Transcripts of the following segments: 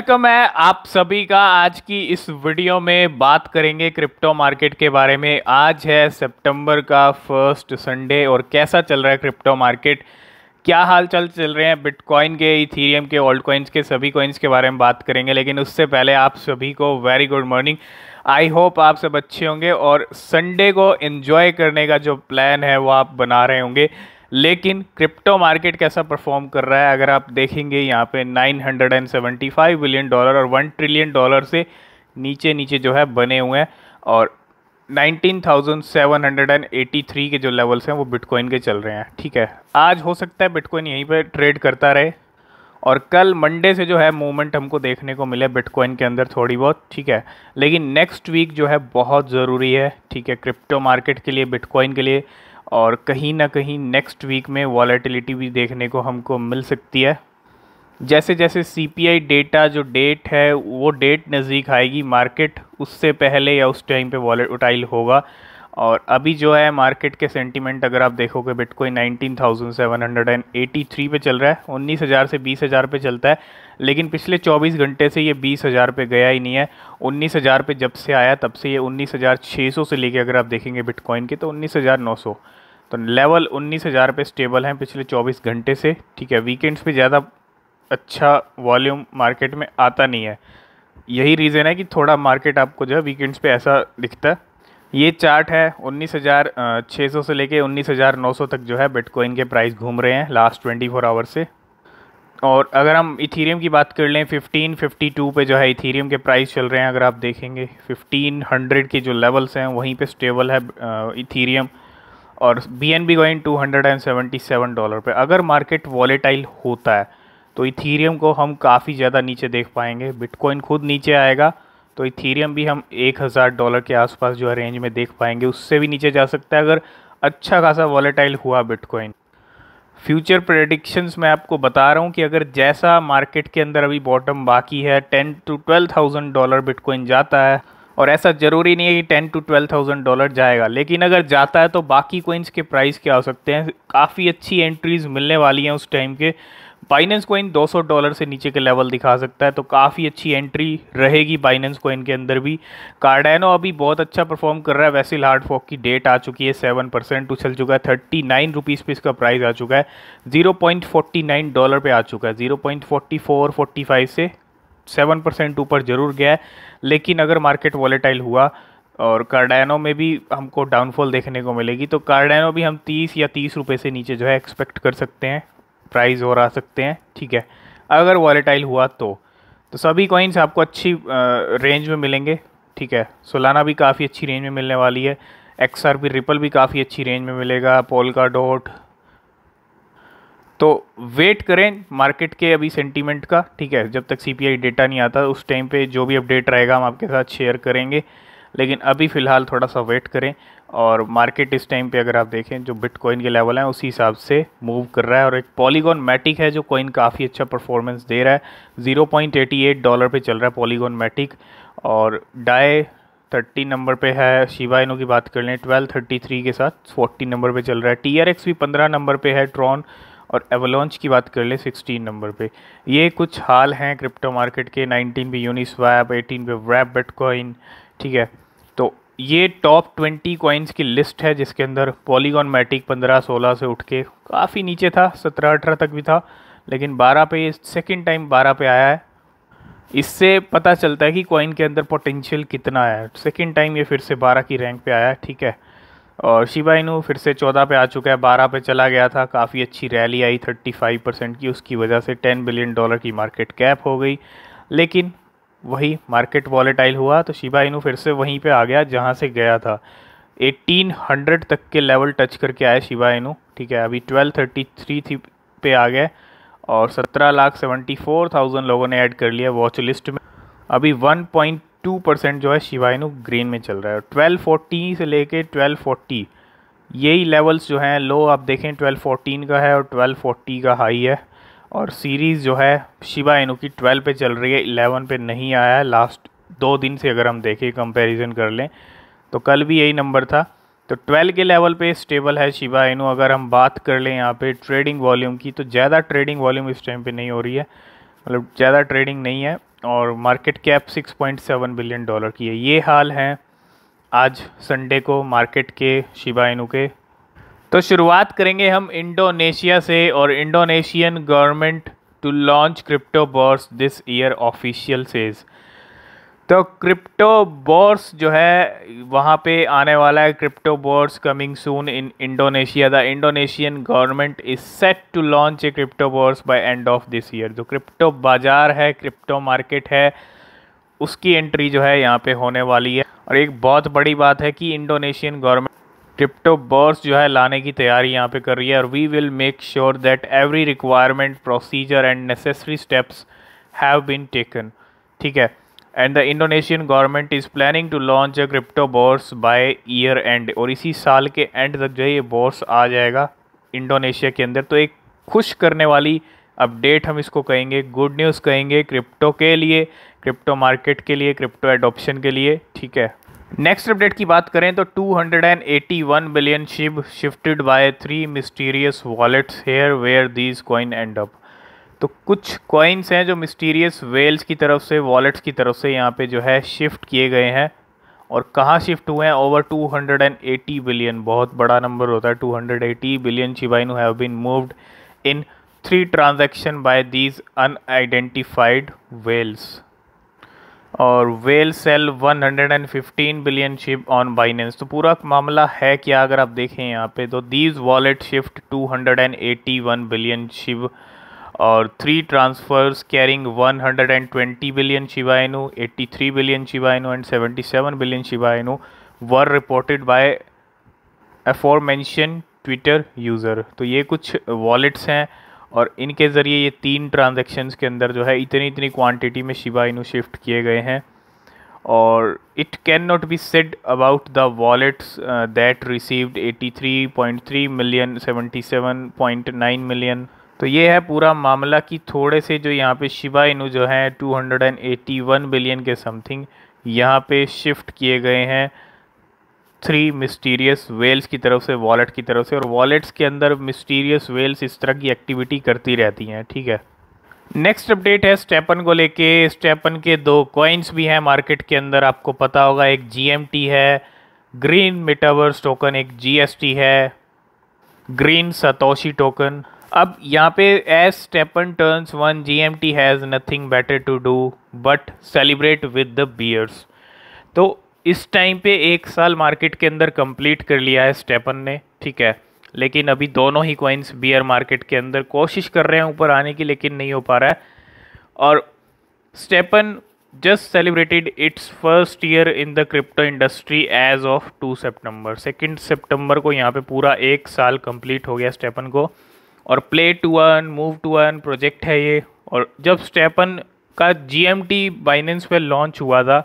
welcome है आप सभी का आज की इस वीडियो में बात करेंगे क्रिप्टो मार्केट के बारे में आज है सितंबर का फर्स्ट संडे और कैसा चल रहा है क्रिप्टो मार्केट क्या हाल चल चल रहे हैं बिटकॉइन के इथीरियम के ओल्ड कॉइन्स के सभी कॉइन्स के बारे में बात करेंगे लेकिन उससे पहले आप सभी को very good morning I hope आप सब अच्छे होंगे और संडे को इन्जॉय करने का जो प्लान है वो आप बना रहे होंगे लेकिन क्रिप्टो मार्केट कैसा परफॉर्म कर रहा है अगर आप देखेंगे यहाँ पे 975 बिलियन डॉलर और 1 ट्रिलियन डॉलर से नीचे नीचे जो है बने हुए हैं और 19,783 के जो लेवल्स हैं वो बिटकॉइन के चल रहे हैं ठीक है आज हो सकता है बिटकॉइन यहीं पर ट्रेड करता रहे और कल मंडे से जो है मूवमेंट हमको देखने को मिले बिटकॉइन के अंदर थोड़ी बहुत ठीक है लेकिन नेक्स्ट वीक जो है बहुत ज़रूरी है ठीक है क्रिप्टो मार्केट के लिए बिटकॉइन के लिए और कहीं ना कहीं नेक्स्ट वीक में वॉलेटिलिटी भी देखने को हमको मिल सकती है जैसे जैसे सीपीआई डेटा जो डेट है वो डेट नज़दीक आएगी मार्केट उससे पहले या उस टाइम पे उटाइल होगा और अभी जो है मार्केट के सेंटीमेंट अगर आप देखोगे bitcoin nineteen thousand seven hundred and eighty three पे चल रहा है उन्नीस हज़ार से बीस हज़ार पर चलता है लेकिन पिछले चौबीस घंटे से ये बीस हज़ार पर गया ही नहीं है उन्नीस हज़ार पर जब से आया तब से ये उन्नीस हज़ार छः सौ से लेके अगर आप देखेंगे बिटकॉइन की तो उन्नीस हज़ार नौ सौ तो लेवल उन्नीस हज़ार पे स्टेबल हैं पिछले चौबीस घंटे से ठीक है वीकेंड्स पर ज़्यादा अच्छा वॉल्यूम मार्केट में आता नहीं है यही रीज़न है कि थोड़ा मार्केट आपको जो है वीकेंड्स पे ऐसा दिखता है ये चार्ट है 19,600 से लेके 19,900 तक जो है बिटकॉइन के प्राइस घूम रहे हैं लास्ट 24 आवर से और अगर हम इथीरियम की बात कर लें 1552 पे जो है इथीरियम के प्राइस चल रहे हैं अगर आप देखेंगे 1500 के जो लेवल्स हैं वहीं पे स्टेबल है इथीरियम और B N B going to dollar पर अगर मार्केट वॉलेटाइल होता है तो इथीरियम को हम काफ़ी ज़्यादा नीचे देख पाएंगे बिटकॉइन खुद नीचे आएगा तो इथीरियम भी हम एक हज़ार डॉलर के आसपास जो है रेंज में देख पाएंगे उससे भी नीचे जा सकता है अगर अच्छा खासा वॉलेटाइल हुआ बिटकॉइन फ्यूचर प्रडिक्शंस मैं आपको बता रहा हूँ कि अगर जैसा मार्केट के अंदर अभी बॉटम बाकी है ten to twelve thousand dollar bitcoin जाता है और ऐसा ज़रूरी नहीं है कि ten to twelve thousand dollar जाएगा लेकिन अगर जाता है तो बाकी कोइंस के प्राइस क्या हो सकते हैं काफ़ी अच्छी एंट्रीज़ मिलने वाली हैं उस टाइम के बाइनेंस कोइन 200 डॉलर से नीचे के लेवल दिखा सकता है तो काफ़ी अच्छी एंट्री रहेगी बाइनेंस कोइन के अंदर भी कार्डेनो अभी बहुत अच्छा परफॉर्म कर रहा है वैसे हार्ड फॉक की डेट आ चुकी है सेवन परसेंट उछल चुका है थर्टी नाइन रुपीज़ पर इसका प्राइस आ चुका है zero point forty nine dollar पर आ चुका है zero point forty four forty five से सेवन परसेंट ऊपर ज़रूर गया है लेकिन अगर मार्केट वॉलेटाइल हुआ और कार्डेनो में भी हमको डाउनफॉल देखने को मिलेगी तो कार्डेनो भी हम तीस या तीस रुपये से नीचे जो है एक्सपेक्ट कर सकते हैं प्राइस और आ सकते हैं ठीक है अगर वॉलेटाइल हुआ तो तो सभी कॉइन्स आपको अच्छी आ, रेंज में मिलेंगे ठीक है सोलाना भी काफ़ी अच्छी रेंज में मिलने वाली है एक्स आर रिपल भी काफ़ी अच्छी रेंज में मिलेगा पोल का डॉट तो वेट करें मार्केट के अभी सेंटीमेंट का ठीक है जब तक सीपीआई डेटा नहीं आता उस टाइम पे जो भी अपडेट रहेगा हम आपके साथ शेयर करेंगे लेकिन अभी फ़िलहाल थोड़ा सा वेट करें और मार्केट इस टाइम पे अगर आप देखें जो बिटकॉइन के लेवल हैं उसी हिसाब से मूव कर रहा है और एक पॉलीगॉन मैटिक है जो कॉइन काफ़ी अच्छा परफॉर्मेंस दे रहा है 0.88 डॉलर पे चल रहा है पॉलीगॉन मैटिक और डाई 30 नंबर पे है शिवा इनो की बात कर लें 1233 के साथ 40 नंबर पे चल रहा है टी भी पंद्रह नंबर पर है ट्रॉन और एवलॉन्च की बात कर लें 16 नंबर पे ये कुछ हाल हैं क्रिप्टो मार्केट के 19 पे यूनिस्वैप एटीन 18 पे वैप बिटकॉइन ठीक है ये टॉप ट्वेंटी कॉइन्स की लिस्ट है जिसके अंदर पॉलीगॉन मैटिक पंद्रह सोलह से उठ के काफ़ी नीचे था सत्रह अठारह तक भी था लेकिन बारह पे सेकेंड टाइम बारह पे आया है इससे पता चलता है कि कॉइन के अंदर पोटेंशियल कितना है सेकेंड टाइम ये फिर से बारह की रैंक पे आया है ठीक है और शिवा इनू फिर से चौदह पे आ चुका है बारह पे चला गया था काफ़ी अच्छी रैली आई थर्टी फाइव परसेंट की उसकी वजह से टेन बिलियन डॉलर की मार्केट कैप हो गई लेकिन वही मार्केट वॉलेटाइल हुआ तो शिबा इनू फिर से वहीं पे आ गया जहाँ से गया था 1800 तक के लेवल टच करके आया शिबा इनू ठीक है अभी 1233 थी पे आ गए और सत्रह लाख सेवेंटी फोर थाउजेंड लोगों ने ऐड कर लिया वॉच लिस्ट में अभी 1.2 परसेंट जो है शिबा इनू ग्रीन में चल रहा है ट्वेल्व फोर्टी से लेके ट्वेल्व यही लेवल्स जो हैं लो आप देखें ट्वेल्व फोर्टीन का है और ट्वेल्व फोर्टी का हाई है और सीरीज़ जो है शिबा इनू की ट्वेल्व पे चल रही है इलेवन पे नहीं आया है लास्ट दो दिन से अगर हम देखें कंपैरिजन कर लें तो कल भी यही नंबर था तो ट्वेल्व के लेवल पे स्टेबल है शिबा इनू अगर हम बात कर लें यहाँ पे ट्रेडिंग वॉल्यूम की तो ज़्यादा ट्रेडिंग वॉल्यूम इस टाइम पर नहीं हो रही है मतलब ज़्यादा ट्रेडिंग नहीं है और market cap six billion dollar की है ये हाल है आज संडे को मार्केट के शिबा इनू के तो शुरुआत करेंगे हम इंडोनेशिया से और Indonesian government to launch crypto bourse this year official says तो क्रिप्टो बॉर्स जो है वहाँ पे आने वाला है crypto bourse coming soon in Indonesia the Indonesian government is set to launch a crypto bourse by end of this year जो crypto बाज़ार है क्रिप्टो मार्केट है उसकी एंट्री जो है यहाँ पे होने वाली है और एक बहुत बड़ी बात है कि इंडोनेशियन गवर्नमेंट क्रिप्टो बर्स जो है लाने की तैयारी यहाँ पे कर रही है और we will make sure that every requirement procedure and necessary steps have been taken ठीक है and the Indonesian government is planning to launch a crypto bourse by year end और इसी साल के एंड तक जो है ये बोर्स आ जाएगा इंडोनेशिया के अंदर तो एक खुश करने वाली अपडेट हम इसको कहेंगे गुड न्यूज़ कहेंगे क्रिप्टो के लिए क्रिप्टो मार्केट के लिए क्रिप्टो एडोप्शन के लिए ठीक है नेक्स्ट अपडेट की बात करें तो 281 billion SHIB shifted by three mysterious wallets here where these coin end up तो कुछ कॉइन्स हैं जो मिस्टीरियस वेल्स की तरफ से वॉलेट्स की तरफ से यहाँ पे जो है शिफ्ट किए गए हैं और कहाँ शिफ्ट हुए हैं ओवर 280 बिलियन बहुत बड़ा नंबर होता है 280 billion Shiba Inu have been moved in three transaction by these unidentified whales और whale sell 115 billion SHIB on Binance तो पूरा मामला है क्या अगर आप देखें यहाँ पे तो these wallet shift 281 billion SHIB और three transfers carrying 120 billion Shiba Inu 83 billion Shiba Inu and 77 billion Shiba Inu were reported by aforementioned Twitter user तो ये कुछ वॉलेट्स हैं और इनके ज़रिए ये तीन ट्रांजेक्शन्स के अंदर जो है इतनी इतनी क्वांटिटी में शिबा इनू शिफ्ट किए गए हैं और it can not be said about the wallets that received 83.3 million 77.9 million तो ये है पूरा मामला कि थोड़े से जो यहाँ पे शिबा इनू जो है 281 बिलियन के समथिंग यहाँ पे शिफ्ट किए गए हैं थ्री मिस्टीरियस वेल्स की तरफ से वॉलेट की तरफ से और वॉलेट्स के अंदर मिस्टीरियस वेल्स इस तरह की एक्टिविटी करती रहती हैं ठीक है नेक्स्ट अपडेट है स्टेपन को लेके स्टेपन के दो कॉइन्स भी हैं मार्केट के अंदर आपको पता होगा एक जी है ग्रीन मिटावर्स टोकन एक जी है ग्रीन सतोशी टोकन अब यहाँ पे as STEPN turns one G M T has nothing better to do but celebrate with the bears तो इस टाइम पे एक साल मार्केट के अंदर कंप्लीट कर लिया है स्टेपन ने ठीक है लेकिन अभी दोनों ही कॉइन्स बियर मार्केट के अंदर कोशिश कर रहे हैं ऊपर आने की लेकिन नहीं हो पा रहा है और STEPN just celebrated its first year in the crypto industry as of two September second September को यहाँ पे पूरा एक साल कंप्लीट हो गया स्टेपन को और play to earn move to earn project है ये और जब स्टेपन का जी एम टी बाइनेंस पर लॉन्च हुआ था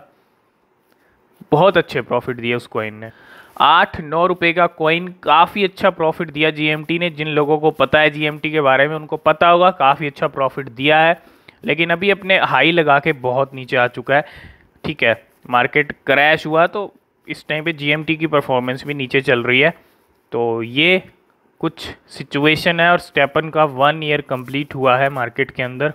बहुत अच्छे प्रॉफिट दिए उस कॉइन ने आठ नौ रुपये का कॉइन काफ़ी अच्छा प्रॉफिट दिया जी ने जिन लोगों को पता है जी के बारे में उनको पता होगा काफ़ी अच्छा प्रॉफिट दिया है लेकिन अभी अपने हाई लगा के बहुत नीचे आ चुका है ठीक है मार्केट क्रैश हुआ तो इस टाइम पे जी की परफॉर्मेंस भी नीचे चल रही है तो ये कुछ सिचुएशन है और स्टेपन का वन ईयर कंप्लीट हुआ है मार्केट के अंदर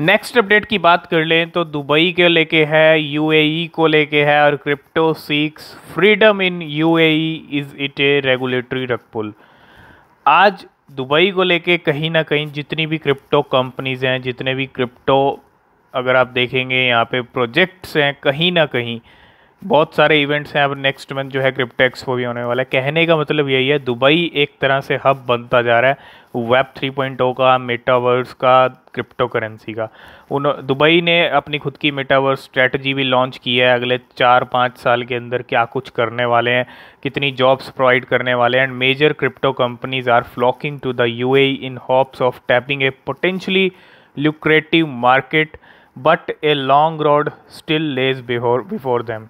नेक्स्ट अपडेट की बात कर लें तो दुबई के लेके है यूएई e को लेके है और crypto seeks freedom in UAE is it a regulatory rug pull आज दुबई को लेके कहीं ना कहीं जितनी भी क्रिप्टो कंपनीज हैं जितने भी क्रिप्टो अगर आप देखेंगे यहाँ पे प्रोजेक्ट्स हैं कहीं ना कहीं बहुत सारे इवेंट्स हैं अब नेक्स्ट मंथ जो है क्रिप्टेक्स वो भी होने वाला है कहने का मतलब यही है दुबई एक तरह से हब बनता जा रहा है वेब 3.0 का मेटावर्स का क्रिप्टो करेंसी का उन दुबई ने अपनी खुद की मेटावर्स स्ट्रेटजी भी लॉन्च की है अगले चार पाँच साल के अंदर क्या कुछ करने वाले हैं कितनी जॉब्स प्रोवाइड करने वाले हैं and major crypto companies are flocking to the U in hopes of tapping a potentially lucrative market but a long road still lies before before them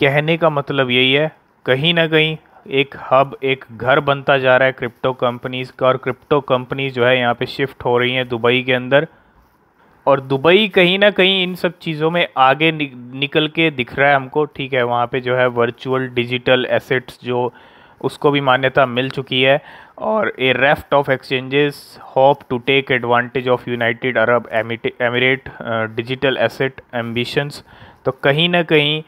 कहने का मतलब यही है कहीं ना कहीं एक हब एक घर बनता जा रहा है क्रिप्टो कंपनीज़ का और क्रिप्टो कंपनी जो है यहाँ पे शिफ्ट हो रही हैं दुबई के अंदर और दुबई कहीं ना कहीं इन सब चीज़ों में आगे निकल के दिख रहा है हमको ठीक है वहाँ पे जो है वर्चुअल डिजिटल एसेट्स जो उसको भी मान्यता मिल चुकी है और a raft of exchanges hope to take advantage of United Arab Emirate digital asset ambitions तो कहीं ना कहीं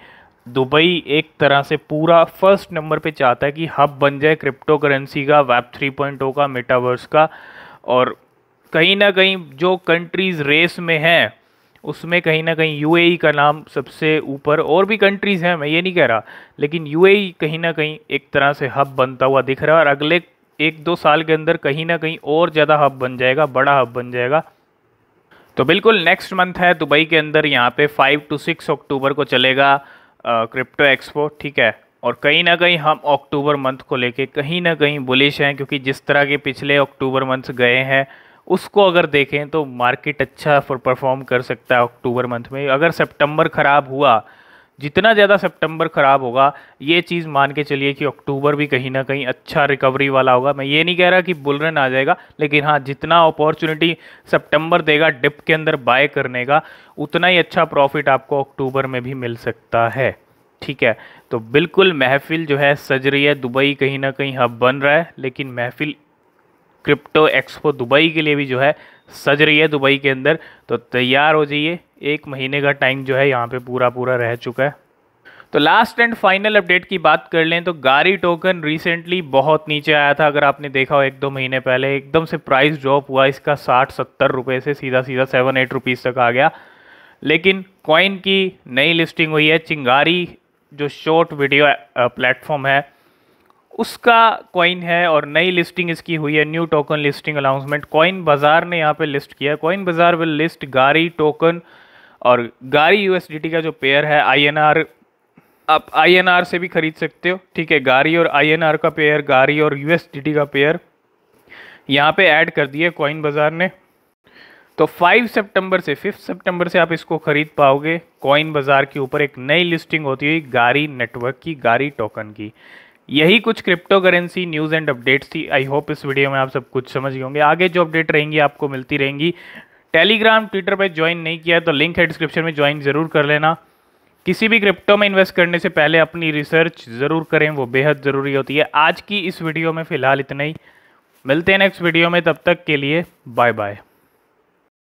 दुबई एक तरह से पूरा फर्स्ट नंबर पे चाहता है कि हब बन जाए क्रिप्टो करेंसी का वेब थ्री पॉइंट ओ का मेटावर्स का और कहीं ना कहीं जो कंट्रीज़ रेस में हैं उसमें कहीं ना कहीं यूएई e का नाम सबसे ऊपर और भी कंट्रीज़ हैं मैं ये नहीं कह रहा लेकिन यूएई e कहीं ना कहीं एक तरह से हब बनता हुआ दिख रहा है और अगले एक दो साल के अंदर कहीं ना कहीं और ज़्यादा हब बन जाएगा बड़ा हब बन जाएगा तो बिल्कुल नेक्स्ट मंथ है दुबई के अंदर यहाँ पे फाइव टू सिक्स अक्टूबर को चलेगा क्रिप्टो एक्सपो ठीक है और कहीं ना कहीं हम अक्टूबर मंथ को लेके कहीं ना कहीं बुलिश हैं क्योंकि जिस तरह के पिछले अक्टूबर मंथ गए हैं उसको अगर देखें तो मार्केट अच्छा परफॉर्म कर सकता है अक्टूबर मंथ में अगर सितंबर ख़राब हुआ जितना ज़्यादा सितंबर ख़राब होगा ये चीज़ मान के चलिए कि अक्टूबर भी कहीं ना कहीं अच्छा रिकवरी वाला होगा मैं ये नहीं कह रहा कि बुलरन आ जाएगा लेकिन हाँ जितना अपॉर्चुनिटी सितंबर देगा डिप के अंदर बाय करने का उतना ही अच्छा प्रॉफिट आपको अक्टूबर में भी मिल सकता है ठीक है तो बिल्कुल महफिल जो है सज रही है दुबई कहीं ना कहीं हब बन रहा है लेकिन महफिल क्रिप्टो एक्सपो दुबई के लिए भी जो है सज रही है दुबई के अंदर तो तैयार हो जाइए एक महीने का टाइम जो है यहाँ पे पूरा पूरा रह चुका है तो लास्ट एंड फाइनल अपडेट की बात कर लें तो गारी टोकन रिसेंटली बहुत नीचे आया था अगर आपने देखा हो एक दो महीने पहले एकदम से प्राइस ड्रॉप हुआ इसका साठ सत्तर रुपये से सीधा सीधा सेवन एट रुपीज़ तक आ गया लेकिन कॉइन की नई लिस्टिंग हुई है चिंगारी जो शॉर्ट वीडियो प्लेटफॉर्म है उसका कॉइन है और नई लिस्टिंग इसकी हुई है new token listing announcement Coin Bazaar ने यहाँ पे लिस्ट किया कॉइन बाज़ार विल लिस्ट गारी टोकन और गारी यूएसडीटी का जो पेयर है आईएनआर आप आईएनआर से भी खरीद सकते हो ठीक है गारी और आईएनआर का पेयर गारी और यूएसडीटी का पेयर यहाँ पे ऐड कर दिए कॉइन बाज़ार ने तो 5 सितंबर से 5 सितंबर से आप इसको ख़रीद पाओगे कॉइन बाज़ार के ऊपर एक नई लिस्टिंग होती हुई गारी नेटवर्क की गारी टोकन की यही कुछ cryptocurrency news and updates थी आई होप इस वीडियो में आप सब कुछ समझ गए होंगे आगे जो अपडेट रहेंगी आपको मिलती रहेंगी टेलीग्राम ट्विटर पर ज्वाइन नहीं किया तो लिंक है डिस्क्रिप्शन में ज्वाइन ज़रूर कर लेना किसी भी क्रिप्टो में इन्वेस्ट करने से पहले अपनी रिसर्च ज़रूर करें वो बेहद ज़रूरी होती है आज की इस वीडियो में फ़िलहाल इतना ही मिलते हैं नेक्स्ट वीडियो में तब तक के लिए बाय बाय